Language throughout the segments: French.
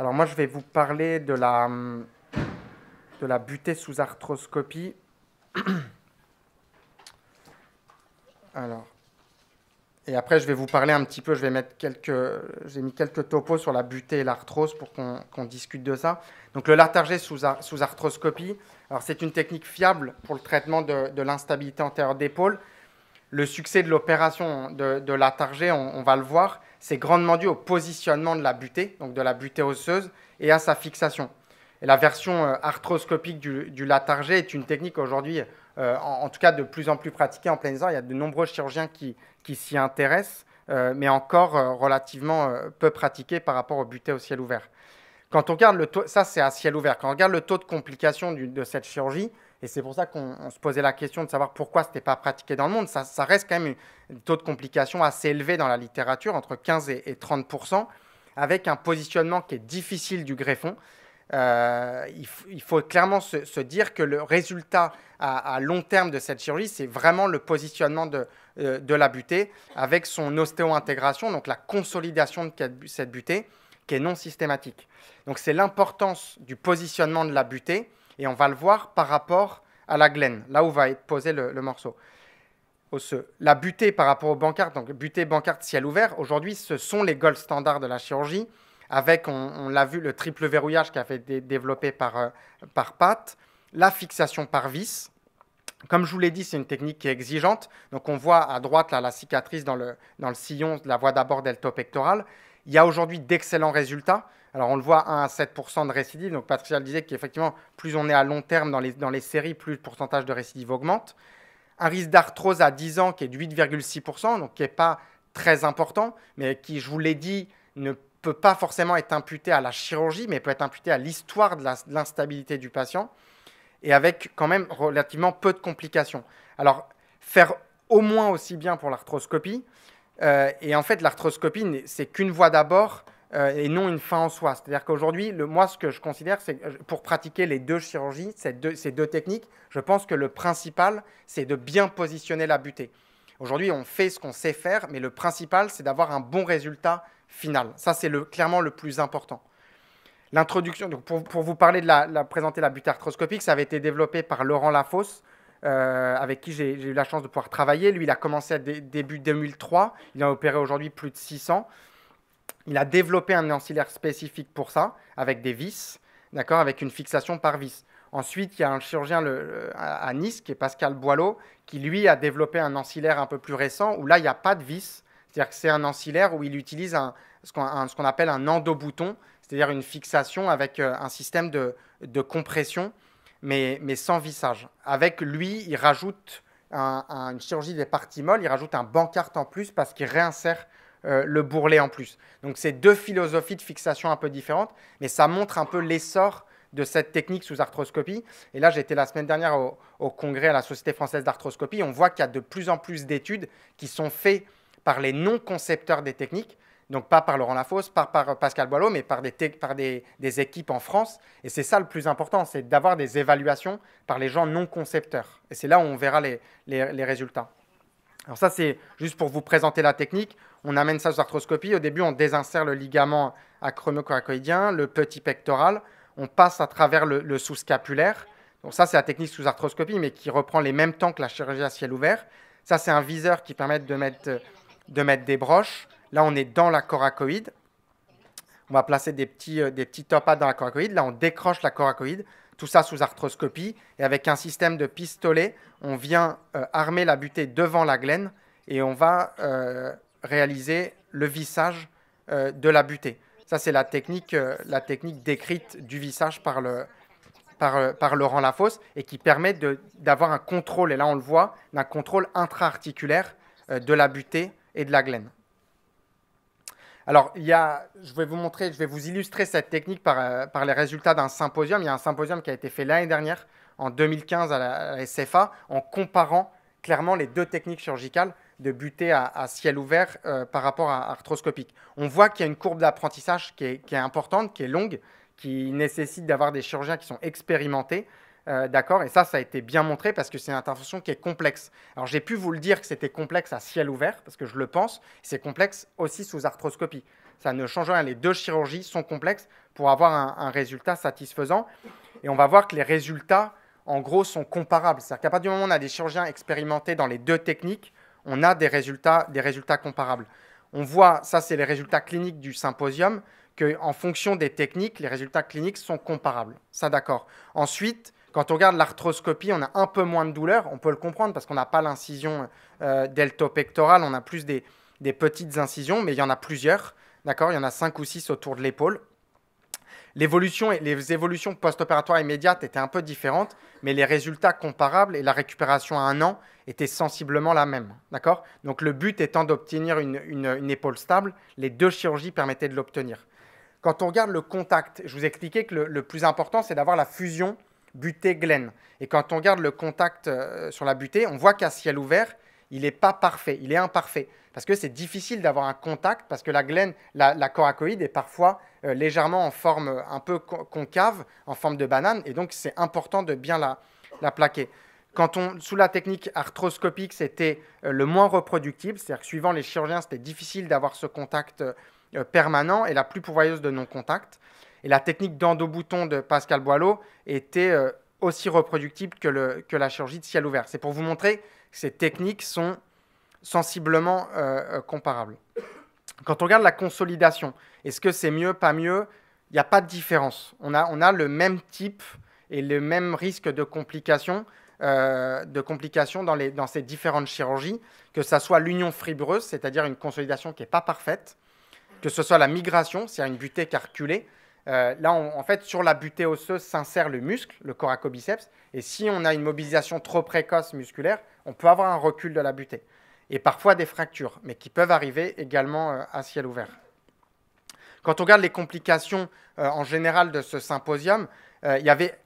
Alors moi, je vais vous parler de la, butée sous arthroscopie. Alors, et après, je vais vous parler un petit peu, je vais mettre quelques, j'ai mis quelques topos sur la butée et l'arthrose pour qu'on discute de ça. Donc le latargé sous, arthroscopie, c'est une technique fiable pour le traitement de, de l'instabilité antérieure d'épaule. Le succès de l'opération de, de on, va le voir, c'est grandement dû au positionnement de la butée, donc de la butée osseuse, et à sa fixation. la version euh, arthroscopique du, du latargé est une technique aujourd'hui, euh, en, tout cas de plus en plus pratiquée en plein air. Il y a de nombreux chirurgiens qui, s'y intéressent, euh, mais encore relativement peu pratiquée par rapport au butée au ciel ouvert. Quand on regarde le taux, ça c'est à ciel ouvert. Quand on regarde le taux de complication de cette chirurgie, et c'est pour ça qu'on se posait la question de savoir pourquoi ce n'était pas pratiqué dans le monde. Ça, reste quand même un taux de complication assez élevé dans la littérature, entre 15 et, 30 avec un positionnement qui est difficile du greffon. Euh, il, faut clairement se, dire que le résultat à, long terme de cette chirurgie, c'est vraiment le positionnement de, euh, de, la butée avec son ostéo-intégration, donc la consolidation de cette butée qui est non systématique. Donc c'est l'importance du positionnement de la butée et on va le voir par rapport à la glène, là où va être posé le, morceau osseux. La butée par rapport aux bancartes, donc butée, bancard ciel ouvert, aujourd'hui, ce sont les gold standards de la chirurgie, avec, on, l'a vu, le triple verrouillage qui a été développé par, euh, par Pat, la fixation par vis. Comme je vous l'ai dit, c'est une technique qui est exigeante. Donc on voit à droite la cicatrice dans le, dans le sillon de la voie d'abord delto Il y a aujourd'hui d'excellents résultats. Alors on le voit, 1 à 7% de récidive. Donc Patricia disait qu'effectivement, plus on est à long terme dans les, séries, plus le pourcentage de récidive augmente. Un risque d'arthrose à 10 ans qui est de 8,6%, donc qui n'est pas très important, mais qui, je vous l'ai dit, ne peut pas forcément être imputé à la chirurgie, mais peut être imputé à l'histoire de l'instabilité du patient, et avec quand même relativement peu de complications. Alors, faire au moins aussi bien pour l'arthroscopie, euh, et en fait, l'arthroscopie, c'est qu'une voie d'abord euh, et non une fin en soi. C'est-à-dire qu'aujourd'hui, moi, ce que je considère, c'est euh, pour pratiquer les deux chirurgies, ces deux, techniques, je pense que le principal, c'est de bien positionner la butée. Aujourd'hui, on fait ce qu'on sait faire, mais le principal, c'est d'avoir un bon résultat final. Ça, c'est clairement le plus important. L'introduction, pour, pour, vous parler de la, présenter la butée arthroscopique, ça avait été développé par Laurent Lafosse, euh, avec qui j'ai eu la chance de pouvoir travailler. Lui, il a commencé à début 2003. Il a opéré aujourd'hui plus de 600. Il a développé un ancillaire spécifique pour ça, avec des vis, d'accord, avec une fixation par vis. Ensuite, il y a un chirurgien à, Nice, qui est Pascal Boileau, qui lui a développé un ancillaire un peu plus récent, où là, il n'y a pas de vis. C'est-à-dire que c'est un ancillaire où il utilise ce qu'on appelle un endobouton, c'est-à-dire une fixation avec euh, un système de, compression, mais, sans vissage. Avec lui, il rajoute une chirurgie des parties molles, il rajoute un bancarte en plus parce qu'il réinsère euh, le bourrelet en plus. Donc c'est deux philosophies de fixation un peu différentes, mais ça montre un peu l'essor de cette technique sous arthroscopie. Et là, j'étais la semaine dernière au, congrès à la Société française d'arthroscopie. On voit qu'il y a de plus en plus d'études qui sont faites par les non-concepteurs des techniques, donc pas par Laurent Lafosse, pas par Pascal Boileau, mais par des, équipes en France. Et c'est ça le plus important, c'est d'avoir des évaluations par les gens non-concepteurs. Et c'est là où on verra les, les résultats. Alors ça, c'est juste pour vous présenter la technique on amène ça sous arthroscopie. Au début, on désinsère le ligament coracoïdien le petit pectoral. On passe à travers le, sous-scapulaire. Donc ça, c'est la technique sous arthroscopie, mais qui reprend les mêmes temps que la chirurgie à ciel ouvert. Ça, c'est un viseur qui permet de mettre, de mettre des broches. Là, on est dans la coracoïde. On va placer des petits, euh, des petits topades dans la coracoïde. Là, on décroche la coracoïde. Tout ça sous arthroscopie. Et avec un système de pistolet, on vient euh, armer la butée devant la glaine et on va euh, réaliser le vissage euh, de la butée. Ça, c'est la technique, euh, la technique décrite du vissage par, le, euh, par, Laurent Lafosse et qui permet d'avoir un contrôle, et là on le voit, d'un contrôle intra-articulaire de la butée et de la glène. Alors, il y je vais vous montrer, je vais vous illustrer cette technique par, les résultats d'un symposium. Il y a un symposium qui a été fait l'année dernière, en 2015, à la SFA, en comparant clairement les deux techniques chirurgicales de buter à, ciel ouvert euh, par rapport à arthroscopique. On voit qu'il y a une courbe d'apprentissage qui est, importante, qui est longue, qui nécessite d'avoir des chirurgiens qui sont expérimentés. Euh, d'accord Et ça, ça a été bien montré parce que c'est une intervention qui est complexe. Alors, j'ai pu vous le dire que c'était complexe à ciel ouvert, parce que je le pense. C'est complexe aussi sous arthroscopie. Ça ne change rien. Les deux chirurgies sont complexes pour avoir un, un résultat satisfaisant. Et on va voir que les résultats, en gros, sont comparables. C'est-à-dire qu'à partir du moment où on a des chirurgiens expérimentés dans les deux techniques, on a des résultats, des résultats comparables. On voit, ça c'est les résultats cliniques du symposium, qu'en fonction des techniques, les résultats cliniques sont comparables. Ça d'accord. Ensuite, quand on regarde l'arthroscopie, on a un peu moins de douleur, on peut le comprendre parce qu'on n'a pas l'incision euh, deltopectorale, on a plus des, petites incisions, mais il y en a plusieurs, d'accord Il y en a cinq ou six autour de l'épaule. L'évolution, les évolutions post-opératoires immédiates étaient un peu différentes, mais les résultats comparables et la récupération à un an étaient sensiblement la même. Donc le but étant d'obtenir une, épaule stable, les deux chirurgies permettaient de l'obtenir. Quand on regarde le contact, je vous expliquais que le, plus important, c'est d'avoir la fusion butée-glen. Et quand on regarde le contact euh, sur la butée, on voit qu'à ciel ouvert, il n'est pas parfait, il est imparfait parce que c'est difficile d'avoir un contact, parce que la glène, la, la coracoïde est parfois euh, légèrement en forme euh, un peu concave, en forme de banane, et donc c'est important de bien la, plaquer. Quand on, sous la technique arthroscopique, c'était euh, le moins reproductible, c'est-à-dire que suivant les chirurgiens, c'était difficile d'avoir ce contact permanent et la plus pourvoyeuse de non-contact. Et la technique d'endo-bouton de Pascal Boileau était aussi reproductible que, que la chirurgie de ciel ouvert. C'est pour vous montrer que ces techniques sont sensiblement euh, euh, comparable. comparables. Quand on regarde la consolidation, est-ce que c'est mieux, pas mieux Il n'y a pas de différence. On a, le même type et le même risque de complications, euh, dans, ces différentes chirurgies, que ce soit l'union fibreuse, c'est-à-dire une consolidation qui n'est pas parfaite, que ce soit la migration, c'est-à-dire une butée qui a là, en fait, sur la butée osseuse s'insère le muscle, le coraco-biceps, et si on a une mobilisation trop précoce musculaire, on peut avoir un recul de la butée et parfois des fractures, mais qui peuvent arriver également euh, à ciel ouvert. Quand on regarde les complications euh, en général de ce symposium, euh, il y avait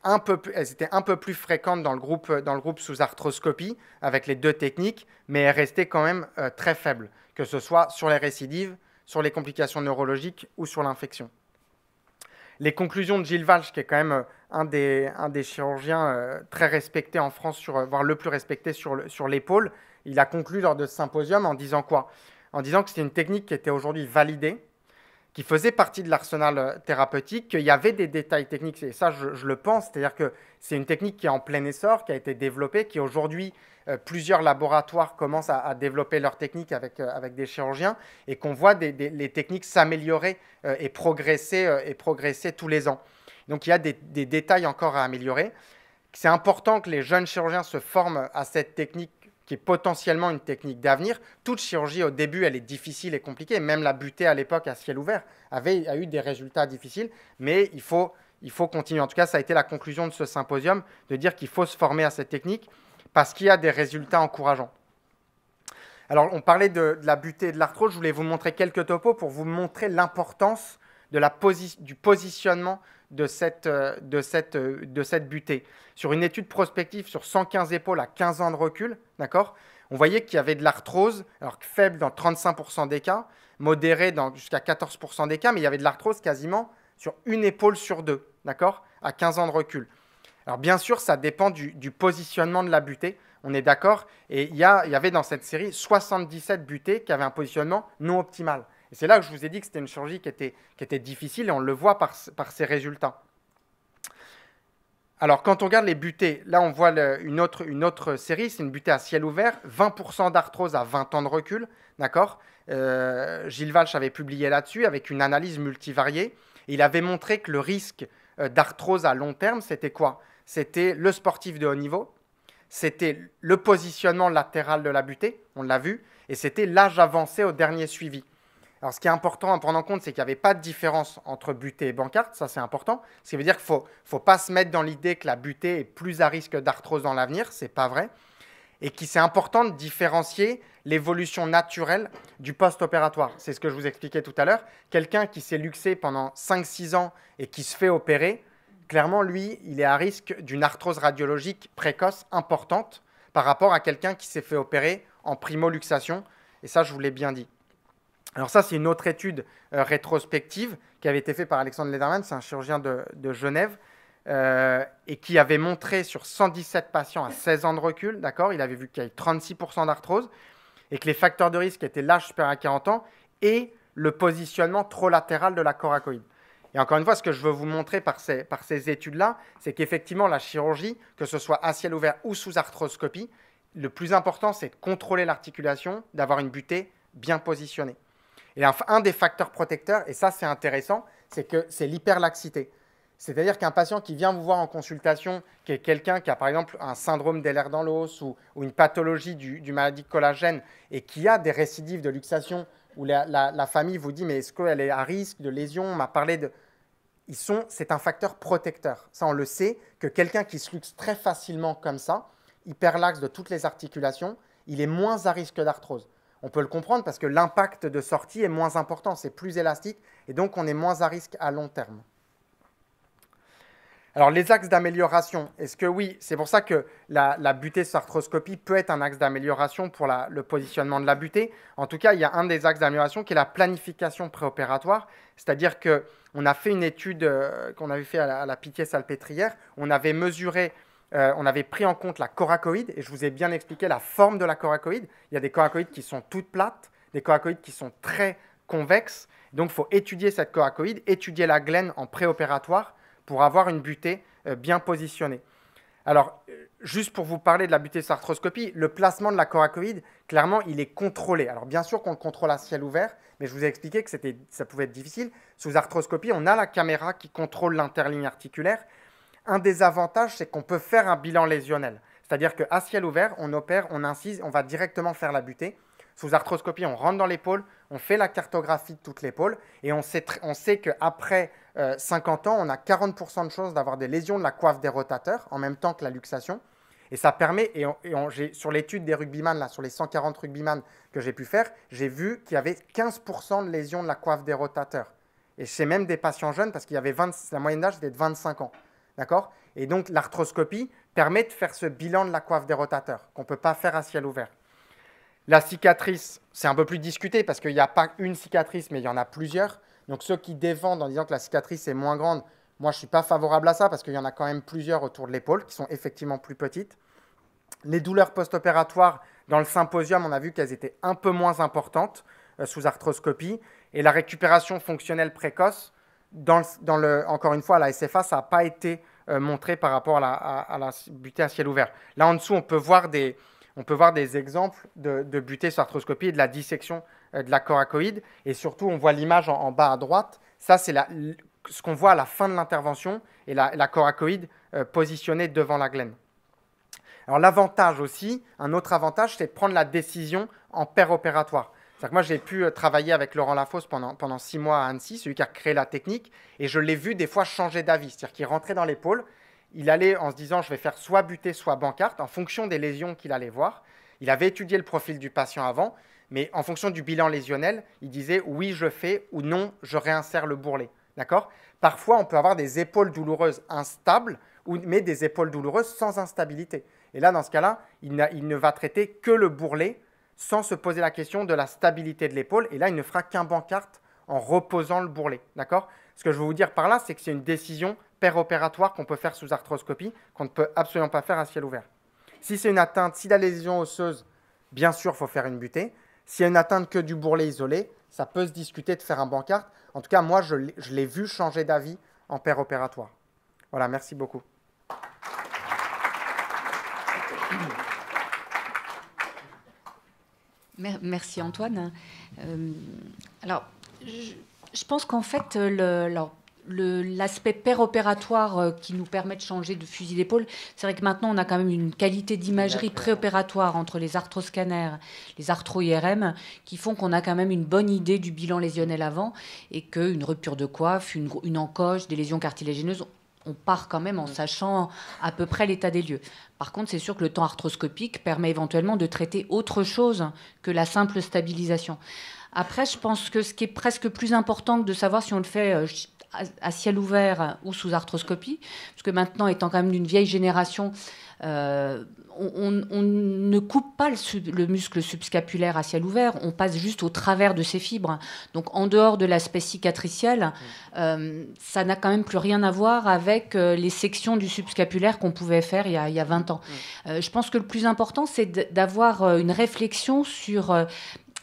elles étaient un peu plus fréquentes dans le groupe, dans le groupe sous arthroscopie avec les deux techniques, mais elles restaient quand même très faibles, que ce soit sur les récidives, sur les complications neurologiques ou sur l'infection. Les conclusions de Gilles Valch qui est quand même un des, chirurgiens très respectés en France, voire le plus respecté sur l'épaule, il a conclu lors de ce symposium en disant quoi En disant que c'était une technique qui était aujourd'hui validée, qui faisait partie de l'arsenal euh, thérapeutique, qu'il y avait des détails techniques, et ça je, le pense, c'est-à-dire que c'est une technique qui est en plein essor, qui a été développée, qui aujourd'hui euh, plusieurs laboratoires commencent à, développer leur technique avec, euh, avec des chirurgiens, et qu'on voit des, les techniques s'améliorer et, progresser, et progresser tous les ans. Donc il y a des, des détails encore à améliorer. C'est important que les jeunes chirurgiens se forment à cette technique qui est potentiellement une technique d'avenir. Toute chirurgie, au début, elle est difficile et compliquée. Même la butée à l'époque, à ciel ouvert, avait, a eu des résultats difficiles. Mais il faut, il faut continuer. En tout cas, ça a été la conclusion de ce symposium, de dire qu'il faut se former à cette technique parce qu'il y a des résultats encourageants. Alors, on parlait de, la butée de l'arthrose. Je voulais vous montrer quelques topos pour vous montrer l'importance de la du positionnement de cette, euh, de, cette, euh, de cette butée. Sur une étude prospective sur 115 épaules à 15 ans de recul, d'accord on voyait qu'il y avait de l'arthrose, alors faible dans 35% des cas, modérée dans jusqu'à 14% des cas, mais il y avait de l'arthrose quasiment sur une épaule sur deux, d'accord À 15 ans de recul. Alors bien sûr, ça dépend du, du positionnement de la butée, on est d'accord, et il y, y, avait dans cette série 77 butées qui avaient un positionnement non optimal c'est là que je vous ai dit que c'était une chirurgie qui était, difficile et on le voit par, ses résultats. Alors, quand on regarde les butées, là, on voit une, autre, série, c'est une butée à ciel ouvert, 20% d'arthrose à 20 ans de recul, d'accord euh, Gilles Valch avait publié là-dessus avec une analyse multivariée. il avait montré que le risque euh, d'arthrose à long terme, c'était quoi C'était le sportif de haut niveau, c'était le positionnement latéral de la butée, on l'a vu, et c'était l'âge avancé au dernier suivi. Alors, ce qui est important à prendre en compte, c'est qu'il n'y avait pas de différence entre butée et bancarte. Ça, c'est important. Ce qui veut dire qu'il ne faut, faut, pas se mettre dans l'idée que la butée est plus à risque d'arthrose dans l'avenir. Ce n'est pas vrai. Et qu'il c'est important de différencier l'évolution naturelle du post-opératoire. C'est ce que je vous expliquais tout à l'heure. Quelqu'un qui s'est luxé pendant 5-6 ans et qui se fait opérer, clairement, lui, il est à risque d'une arthrose radiologique précoce importante par rapport à quelqu'un qui s'est fait opérer en primo-luxation. Et ça, je vous l'ai bien dit. Alors ça, c'est une autre étude euh, rétrospective qui avait été faite par Alexandre Lederman, c'est un chirurgien de, Genève, euh, et qui avait montré sur 117 patients à 16 ans de recul, d'accord, il avait vu qu'il y avait 36% d'arthrose, et que les facteurs de risque étaient l'âge supérieur à 40 ans et le positionnement trop latéral de la coracoïde. Et encore une fois, ce que je veux vous montrer par ces, par ces études-là, c'est qu'effectivement, la chirurgie, que ce soit à ciel ouvert ou sous arthroscopie, le plus important, c'est de contrôler l'articulation, d'avoir une butée bien positionnée. Et un, des facteurs protecteurs, et ça c'est intéressant, c'est que c'est l'hyperlaxité. C'est-à-dire qu'un patient qui vient vous voir en consultation, qui est quelqu'un qui a par exemple un syndrome dehlers dans l'os ou, une pathologie du, maladie de collagène et qui a des récidives de luxation, où la, famille vous dit mais est-ce qu'elle est à risque de lésion On m'a parlé de... Ils c'est un facteur protecteur. Ça, on le sait, que quelqu'un qui se luxe très facilement comme ça, hyperlaxe de toutes les articulations, il est moins à risque d'arthrose on peut le comprendre parce que l'impact de sortie est moins important, c'est plus élastique, et donc on est moins à risque à long terme. Alors les axes d'amélioration, est-ce que oui, c'est pour ça que la, butée arthroscopie peut être un axe d'amélioration pour le positionnement de la butée. En tout cas, il y a un des axes d'amélioration qui est la planification préopératoire, c'est-à-dire que on a fait une étude euh, qu'on avait fait à la, à la pitié salpêtrière, on avait mesuré euh, on avait pris en compte la coracoïde et je vous ai bien expliqué la forme de la coracoïde. Il y a des coracoïdes qui sont toutes plates, des coracoïdes qui sont très convexes. Donc, il faut étudier cette coracoïde, étudier la glène en préopératoire pour avoir une butée euh, bien positionnée. Alors, euh, juste pour vous parler de la butée arthroscopie, le placement de la coracoïde, clairement, il est contrôlé. Alors, bien sûr qu'on le contrôle à ciel ouvert, mais je vous ai expliqué que ça pouvait être difficile. Sous arthroscopie, on a la caméra qui contrôle l'interligne articulaire. Un des avantages, c'est qu'on peut faire un bilan lésionnel. C'est-à-dire qu'à ciel ouvert, on opère, on incise, on va directement faire la butée. Sous arthroscopie, on rentre dans l'épaule, on fait la cartographie de toute l'épaule et on sait, qu'après 50 euh, ans, on a 40% de chances d'avoir des lésions de la coiffe des rotateurs en même temps que la luxation. Et ça permet, et, sur l'étude des rugbyman, là, sur les 140 rugbyman que j'ai pu faire, j'ai vu qu'il y avait 15% de lésions de la coiffe des rotateurs. Et chez même des patients jeunes, parce qu'il y avait la moyenne d'âge était de 25 ans. D'accord Et donc l'arthroscopie permet de faire ce bilan de la coiffe des rotateurs qu'on ne peut pas faire à ciel ouvert. La cicatrice, c'est un peu plus discuté parce qu'il n'y a pas une cicatrice, mais il y en a plusieurs. Donc ceux qui défendent en disant que la cicatrice est moins grande, moi je ne suis pas favorable à ça parce qu'il y en a quand même plusieurs autour de l'épaule qui sont effectivement plus petites. Les douleurs post-opératoires, dans le symposium, on a vu qu'elles étaient un peu moins importantes euh, sous arthroscopie. Et la récupération fonctionnelle précoce, encore une fois, la SFA, ça n'a pas été euh, montré par rapport à la, butée à ciel ouvert. Là, en dessous, on peut voir des, exemples de, de butée sur arthroscopie et de la dissection euh, de la coracoïde. Et surtout, on voit l'image en, bas à droite. Ça, c'est ce qu'on voit à la fin de l'intervention et la, coracoïde euh, positionnée devant la glène. Alors l'avantage aussi, un autre avantage, c'est de prendre la décision en père opératoire moi, j'ai pu euh, travailler avec Laurent Lafosse pendant, pendant six mois à Annecy, celui qui a créé la technique, et je l'ai vu des fois changer d'avis. C'est-à-dire qu'il rentrait dans l'épaule, il allait en se disant je vais faire soit buter, soit bancarte, en fonction des lésions qu'il allait voir. Il avait étudié le profil du patient avant, mais en fonction du bilan lésionnel, il disait oui, je fais ou non, je réinsère le bourrelet. D'accord Parfois, on peut avoir des épaules douloureuses instables, mais des épaules douloureuses sans instabilité. Et là, dans ce cas-là, il, il ne va traiter que le bourrelet sans se poser la question de la stabilité de l'épaule. Et là, il ne fera qu'un bancarte en reposant le bourrelet. D'accord Ce que je veux vous dire par là, c'est que c'est une décision opératoire qu'on peut faire sous arthroscopie, qu'on ne peut absolument pas faire à ciel ouvert. Si c'est une atteinte, si la lésion osseuse, bien sûr, il faut faire une butée. Si y a une atteinte que du bourrelet isolé, ça peut se discuter de faire un bancarte. En tout cas, moi, je l'ai vu changer d'avis en père opératoire. Voilà, merci beaucoup. Merci Antoine. Euh, alors, je, pense qu'en fait, euh, le, l'aspect péropératoire euh, qui nous permet de changer de fusil d'épaule, c'est vrai que maintenant on a quand même une qualité d'imagerie préopératoire entre les arthroscanners, les arthro-IRM, qui font qu'on a quand même une bonne idée du bilan lésionnel avant et qu'une rupture de coiffe, une, une encoche, des lésions cartilagineuses, on part quand même en sachant à peu près l'état des lieux. Par contre, c'est sûr que le temps arthroscopique permet éventuellement de traiter autre chose que la simple stabilisation. Après, je pense que ce qui est presque plus important que de savoir si on le fait euh, à ciel ouvert ou sous arthroscopie, parce que maintenant, étant quand même d'une vieille génération, euh, on, ne coupe pas le, muscle subscapulaire à ciel ouvert, on passe juste au travers de ses fibres. Donc en dehors de l'aspect cicatriciel, mm. euh, ça n'a quand même plus rien à voir avec euh, les sections du subscapulaire qu'on pouvait faire il y a, 20 ans. Mm. je pense que le plus important, c'est d'avoir une réflexion sur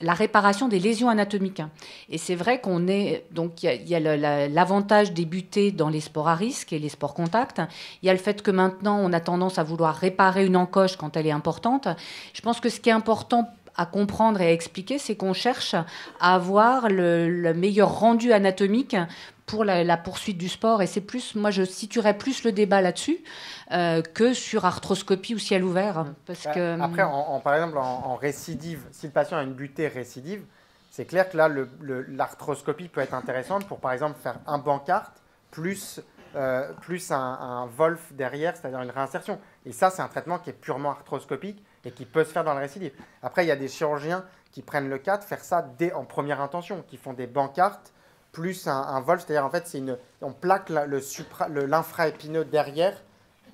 la réparation des lésions anatomiques. Et c'est vrai qu'on est. Donc, il y a, l'avantage débuté dans les sports à risque et les sports contacts. Il y a le fait que maintenant, on a tendance à vouloir réparer une encoche quand elle est importante. Je pense que ce qui est important à comprendre et à expliquer, c'est qu'on cherche à avoir le, meilleur rendu anatomique pour la, poursuite du sport. Et c'est plus, moi, je situerais plus le débat là-dessus euh, que sur arthroscopie ou ciel ouvert. Mmh. Parce euh, que... Après, hum, en, par exemple, en, récidive, si le patient a une butée récidive, c'est clair que là, l'arthroscopie peut être intéressante pour, par exemple, faire un bancarte plus, euh, plus un, un Wolf derrière, c'est-à-dire une réinsertion. Et ça, c'est un traitement qui est purement arthroscopique et qui peut se faire dans le récidive. Après, il y a des chirurgiens qui prennent le cas de faire ça dès, en première intention, qui font des bancartes plus un, vol, c'est-à-dire en fait, c'est une, on plaque le, le l'infraépineux derrière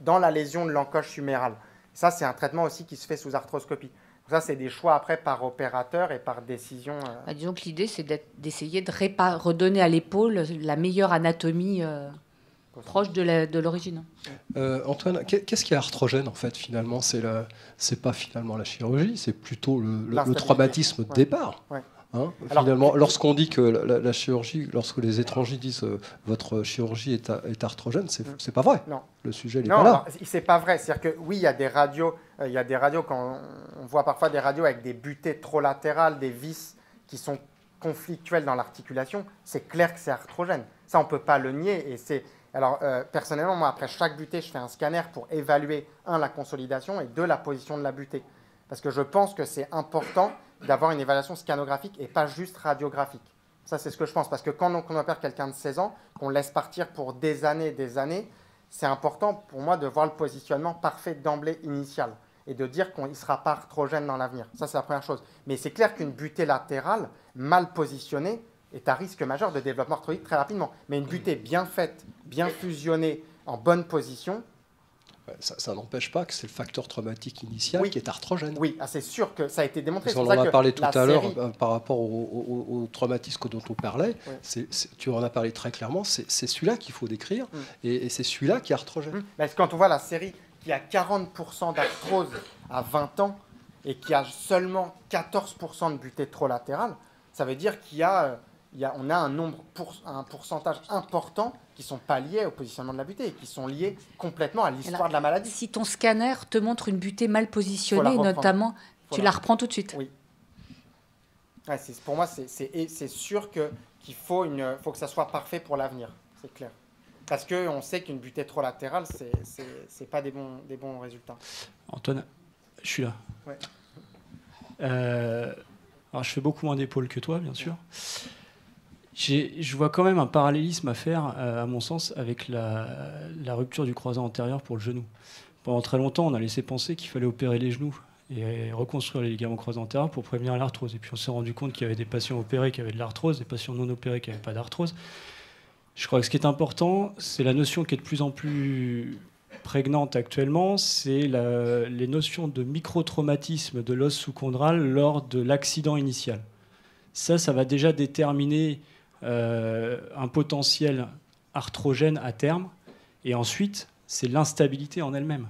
dans la lésion de l'encoche humérale. Ça, c'est un traitement aussi qui se fait sous arthroscopie. Ça, c'est des choix après par opérateur et par décision. Euh. Bah, disons que l'idée, c'est d'essayer de redonner à l'épaule la meilleure anatomie. Euh, proche de l'origine. Euh, Antoine, qu'est-ce qui est arthrogène en fait finalement C'est c'est pas finalement la chirurgie, c'est plutôt le, traumatisme de départ. Hein, finalement, lorsqu'on dit que la, chirurgie, lorsque les étrangers disent euh, votre chirurgie est, arthrogène, est arthrogène, mm. c'est pas vrai. Non. Le sujet n'est pas là. c'est pas vrai. C'est-à-dire que oui, il y a des radios, euh, il y a des radios quand on, voit parfois des radios avec des butées trop latérales, des vis qui sont conflictuelles dans l'articulation. C'est clair que c'est arthrogène. Ça, on peut pas le nier. Et c'est alors, euh, personnellement, moi, après chaque butée, je fais un scanner pour évaluer, un, la consolidation et deux, la position de la butée. Parce que je pense que c'est important d'avoir une évaluation scanographique et pas juste radiographique. Ça, c'est ce que je pense. Parce que quand on opère quelqu'un de 16 ans, qu'on laisse partir pour des années des années, c'est important pour moi de voir le positionnement parfait d'emblée initial et de dire qu'il ne sera pas trop jeune dans l'avenir. Ça, c'est la première chose. Mais c'est clair qu'une butée latérale mal positionnée, est à risque majeur de développement arthroïde très rapidement. Mais une butée bien faite, bien fusionnée, en bonne position. Ça, n'empêche pas que c'est le facteur traumatique initial qui est arthrogène. Oui, ah, c'est sûr que ça a été démontré. On en a parlé tout à l'heure euh, par rapport au, traumatisme dont on parlait. tu en as parlé très clairement. C'est celui-là qu'il faut décrire mm. et, c'est celui-là qui est arthrogène. Mm. quand on voit la série qui a 40% d'arthrose à 20 ans et qui a seulement 14% de butée trop latérale, ça veut dire qu'il y a euh, on a un nombre, pour, un pourcentage important qui sont pas liés au positionnement de la butée, et qui sont liés complètement à l'histoire de la maladie. Si ton scanner te montre une butée mal positionnée, notamment, tu la, reprends tout de suite. Oui. pour moi, c'est sûr que qu'il faut, une, faut que ça soit parfait pour l'avenir, c'est clair. Parce qu'on sait qu'une butée trop latérale, ce n'est pas des bons, des bons résultats. Antoine, je suis là. Euh, je fais beaucoup moins d'épaules que toi, bien sûr je vois quand même un parallélisme à faire, euh, à, mon sens, avec la, rupture du croisant antérieur pour le genou. Pendant très longtemps, on a laissé penser qu'il fallait opérer les genoux et reconstruire les ligaments croisants antérieurs pour prévenir l'arthrose. Et puis on s'est rendu compte qu'il y avait des patients opérés qui avaient de l'arthrose, des patients non opérés qui n'avaient pas d'arthrose. Je crois que ce qui est important, c'est la notion qui est de plus en plus prégnante actuellement, c'est les notions de micro-traumatisme de l'os sous-chondral lors de l'accident initial. Ça, ça va déjà déterminer euh, un potentiel arthrogène à terme. Et ensuite, c'est l'instabilité en elle-même.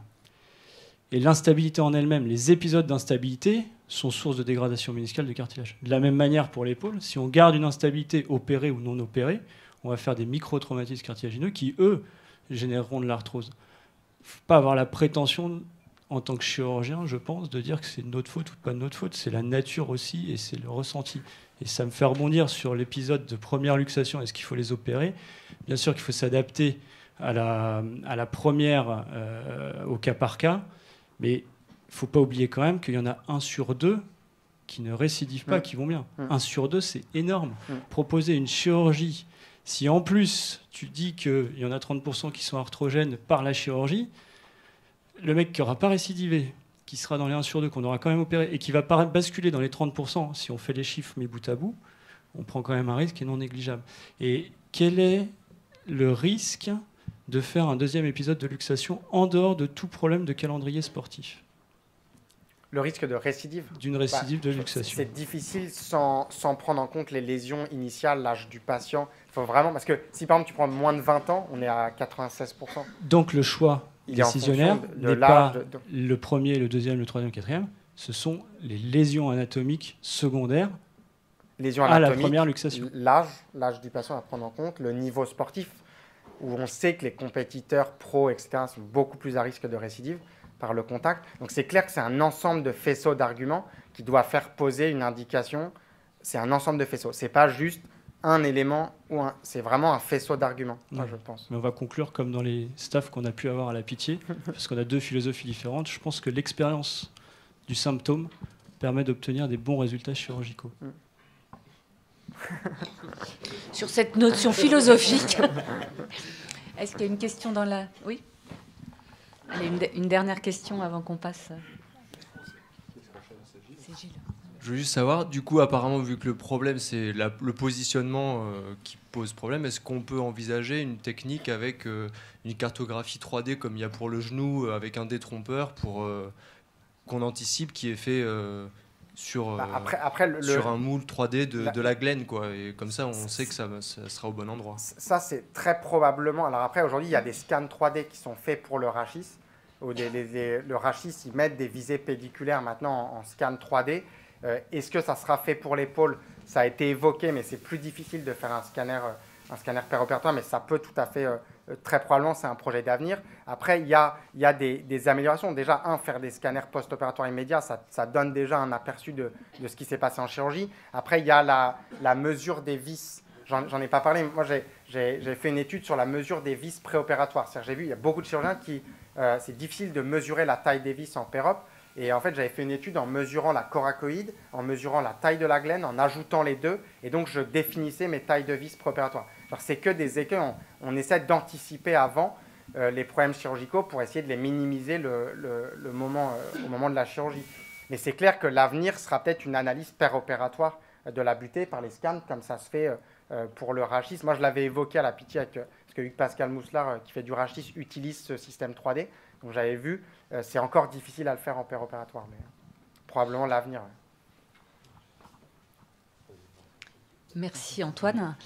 Et l'instabilité en elle-même, les épisodes d'instabilité sont source de dégradation méniscale de cartilage. De la même manière pour l'épaule, si on garde une instabilité opérée ou non opérée, on va faire des micro-traumatismes cartilagineux qui, eux, généreront de l'arthrose. faut pas avoir la prétention, en tant que chirurgien, je pense, de dire que c'est de notre faute ou pas de notre faute. C'est la nature aussi et c'est le ressenti. Et ça me fait rebondir sur l'épisode de première luxation, est-ce qu'il faut les opérer Bien sûr qu'il faut s'adapter à la, première euh, au cas par cas, mais il ne faut pas oublier quand même qu'il y en a un sur deux qui ne récidivent pas, mm. qui vont bien. Mm. Un sur deux, c'est énorme. Mm. Proposer une chirurgie, si en plus tu dis qu'il y en a 30% qui sont arthrogènes par la chirurgie, le mec qui n'aura pas récidivé, qui sera dans les 1 sur 2 qu'on aura quand même opéré et qui va basculer dans les 30% si on fait les chiffres mais bout à bout, on prend quand même un risque qui est non négligeable. Et quel est le risque de faire un deuxième épisode de luxation en dehors de tout problème de calendrier sportif le risque de récidive. D'une bah, récidive de luxation. C'est difficile sans, sans, prendre en compte les lésions initiales, l'âge du patient. Faut vraiment, parce que si par exemple tu prends moins de 20 ans, on est à 96%. Donc le choix décisionnaire n'est pas le premier, le deuxième, le troisième, le quatrième. Ce sont les lésions anatomiques secondaires lésions à la première luxation. L'âge, l'âge du patient à prendre en compte, le niveau sportif, où on sait que les compétiteurs pro, etc., sont beaucoup plus à risque de récidive par le contact. Donc c'est clair que c'est un ensemble de faisceaux d'arguments qui doit faire poser une indication. C'est un ensemble de faisceaux. C'est pas juste un élément ou un... c'est vraiment un faisceau d'arguments, moi, je pense. Mais on va conclure comme dans les staffs qu'on a pu avoir à la pitié, parce qu'on a deux philosophies différentes. Je pense que l'expérience du symptôme permet d'obtenir des bons résultats chirurgicaux. Mm. Sur cette notion philosophique, est-ce qu'il y a une question dans la... Oui une, dernière question avant qu'on passe. Euh, Je veux juste savoir, du coup, apparemment, vu que le problème, c'est le positionnement euh, qui pose problème, est-ce qu'on peut envisager une technique avec euh, une cartographie 3D comme il y a pour le genou, avec un détrompeur, pour qu'on anticipe, qui est fait sur, bah, euh, après, après le, sur un moule 3D de la, de la, glaine. Quoi. Et comme ça, on sait que ça, ça sera au bon endroit. Ça, c'est très probablement. Alors après, aujourd'hui, il y a des scans 3D qui sont faits pour le rachis. où le rachis, ils mettent des visées pédiculaires maintenant en, scan 3D. Euh, est-ce que ça sera fait pour l'épaule Ça a été évoqué, mais c'est plus difficile de faire un scanner, euh, un scanner péropératoire, mais ça peut tout à fait très probablement, c'est un projet d'avenir. Après, il y a, des, améliorations. Déjà, un, faire des scanners post-opératoires immédiats, ça, donne déjà un aperçu de, ce qui s'est passé en chirurgie. Après, il y a la, mesure des vis. J'en ai pas parlé, mais moi, j'ai fait une étude sur la mesure des vis préopératoires. J'ai vu, il y a beaucoup de chirurgiens qui. Euh, c'est difficile de mesurer la taille des vis en pérop. Et en fait, j'avais fait une étude en mesurant la coracoïde, en mesurant la taille de la glène, en ajoutant les deux. Et donc, je définissais mes tailles de vis préopératoires. Alors, c'est que des écueils. On, essaie d'anticiper avant euh, les problèmes chirurgicaux pour essayer de les minimiser le, moment, euh, au moment de la chirurgie. Mais c'est clair que l'avenir sera peut-être une analyse opératoire euh, de la butée par les scans, comme ça se fait pour le rachis. Moi, je l'avais évoqué à la pitié parce que Hugues Pascal Mousselard, qui fait du rachis, utilise ce système 3D. Donc, j'avais vu, c'est encore difficile à le faire en opératoire, mais probablement l'avenir. Merci Antoine.